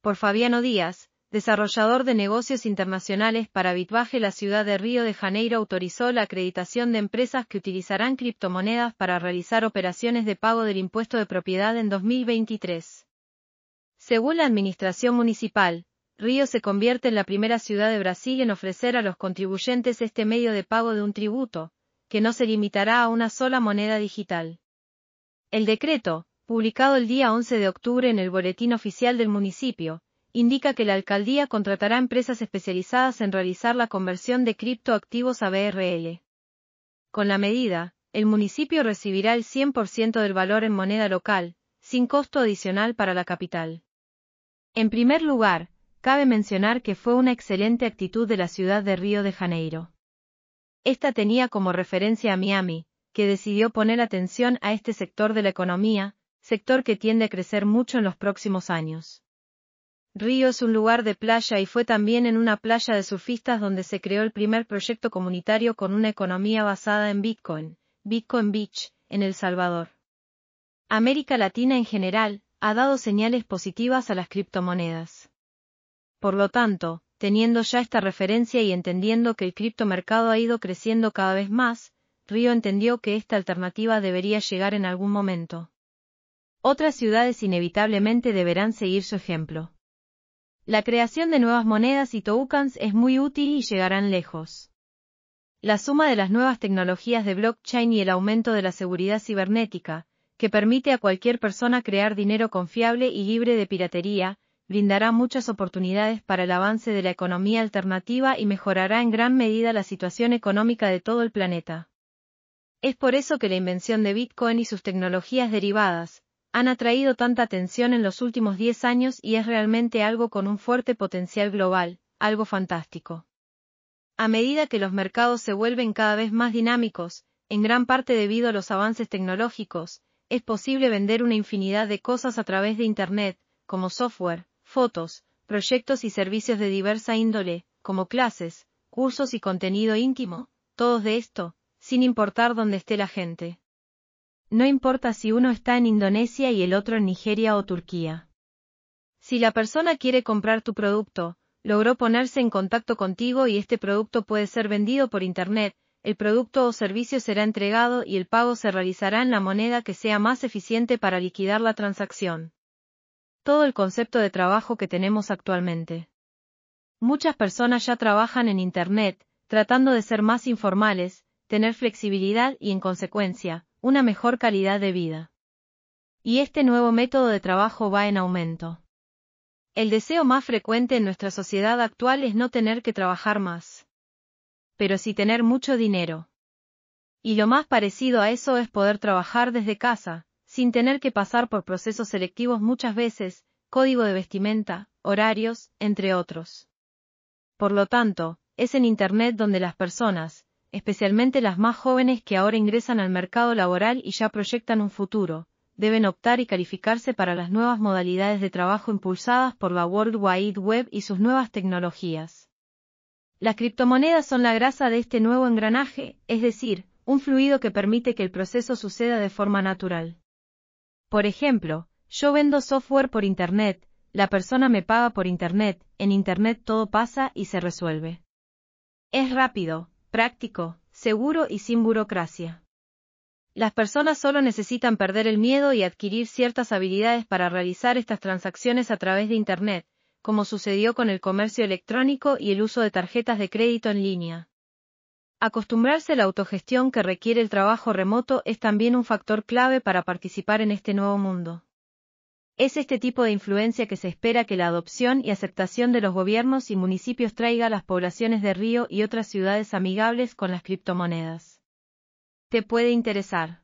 por Fabiano Díaz, desarrollador de negocios internacionales para Bitbaje la ciudad de Río de Janeiro autorizó la acreditación de empresas que utilizarán criptomonedas para realizar operaciones de pago del impuesto de propiedad en 2023. Según la Administración Municipal, Río se convierte en la primera ciudad de Brasil en ofrecer a los contribuyentes este medio de pago de un tributo, que no se limitará a una sola moneda digital. El decreto, publicado el día 11 de octubre en el Boletín Oficial del Municipio, indica que la alcaldía contratará empresas especializadas en realizar la conversión de criptoactivos a BRL. Con la medida, el municipio recibirá el 100% del valor en moneda local, sin costo adicional para la capital. En primer lugar, cabe mencionar que fue una excelente actitud de la ciudad de Río de Janeiro. Esta tenía como referencia a Miami, que decidió poner atención a este sector de la economía, sector que tiende a crecer mucho en los próximos años. Río es un lugar de playa y fue también en una playa de surfistas donde se creó el primer proyecto comunitario con una economía basada en Bitcoin, Bitcoin Beach, en El Salvador. América Latina en general ha dado señales positivas a las criptomonedas. Por lo tanto, teniendo ya esta referencia y entendiendo que el criptomercado ha ido creciendo cada vez más, Río entendió que esta alternativa debería llegar en algún momento otras ciudades inevitablemente deberán seguir su ejemplo. La creación de nuevas monedas y tokens es muy útil y llegarán lejos. La suma de las nuevas tecnologías de blockchain y el aumento de la seguridad cibernética, que permite a cualquier persona crear dinero confiable y libre de piratería, brindará muchas oportunidades para el avance de la economía alternativa y mejorará en gran medida la situación económica de todo el planeta. Es por eso que la invención de Bitcoin y sus tecnologías derivadas, han atraído tanta atención en los últimos diez años y es realmente algo con un fuerte potencial global, algo fantástico. A medida que los mercados se vuelven cada vez más dinámicos, en gran parte debido a los avances tecnológicos, es posible vender una infinidad de cosas a través de Internet, como software, fotos, proyectos y servicios de diversa índole, como clases, cursos y contenido íntimo, todos de esto, sin importar dónde esté la gente no importa si uno está en Indonesia y el otro en Nigeria o Turquía. Si la persona quiere comprar tu producto, logró ponerse en contacto contigo y este producto puede ser vendido por Internet, el producto o servicio será entregado y el pago se realizará en la moneda que sea más eficiente para liquidar la transacción. Todo el concepto de trabajo que tenemos actualmente. Muchas personas ya trabajan en Internet, tratando de ser más informales, tener flexibilidad y en consecuencia, una mejor calidad de vida. Y este nuevo método de trabajo va en aumento. El deseo más frecuente en nuestra sociedad actual es no tener que trabajar más. Pero sí tener mucho dinero. Y lo más parecido a eso es poder trabajar desde casa, sin tener que pasar por procesos selectivos muchas veces, código de vestimenta, horarios, entre otros. Por lo tanto, es en Internet donde las personas, especialmente las más jóvenes que ahora ingresan al mercado laboral y ya proyectan un futuro, deben optar y calificarse para las nuevas modalidades de trabajo impulsadas por la World Wide Web y sus nuevas tecnologías. Las criptomonedas son la grasa de este nuevo engranaje, es decir, un fluido que permite que el proceso suceda de forma natural. Por ejemplo, yo vendo software por Internet, la persona me paga por Internet, en Internet todo pasa y se resuelve. Es rápido, práctico, seguro y sin burocracia. Las personas solo necesitan perder el miedo y adquirir ciertas habilidades para realizar estas transacciones a través de Internet, como sucedió con el comercio electrónico y el uso de tarjetas de crédito en línea. Acostumbrarse a la autogestión que requiere el trabajo remoto es también un factor clave para participar en este nuevo mundo. Es este tipo de influencia que se espera que la adopción y aceptación de los gobiernos y municipios traiga a las poblaciones de Río y otras ciudades amigables con las criptomonedas. Te puede interesar.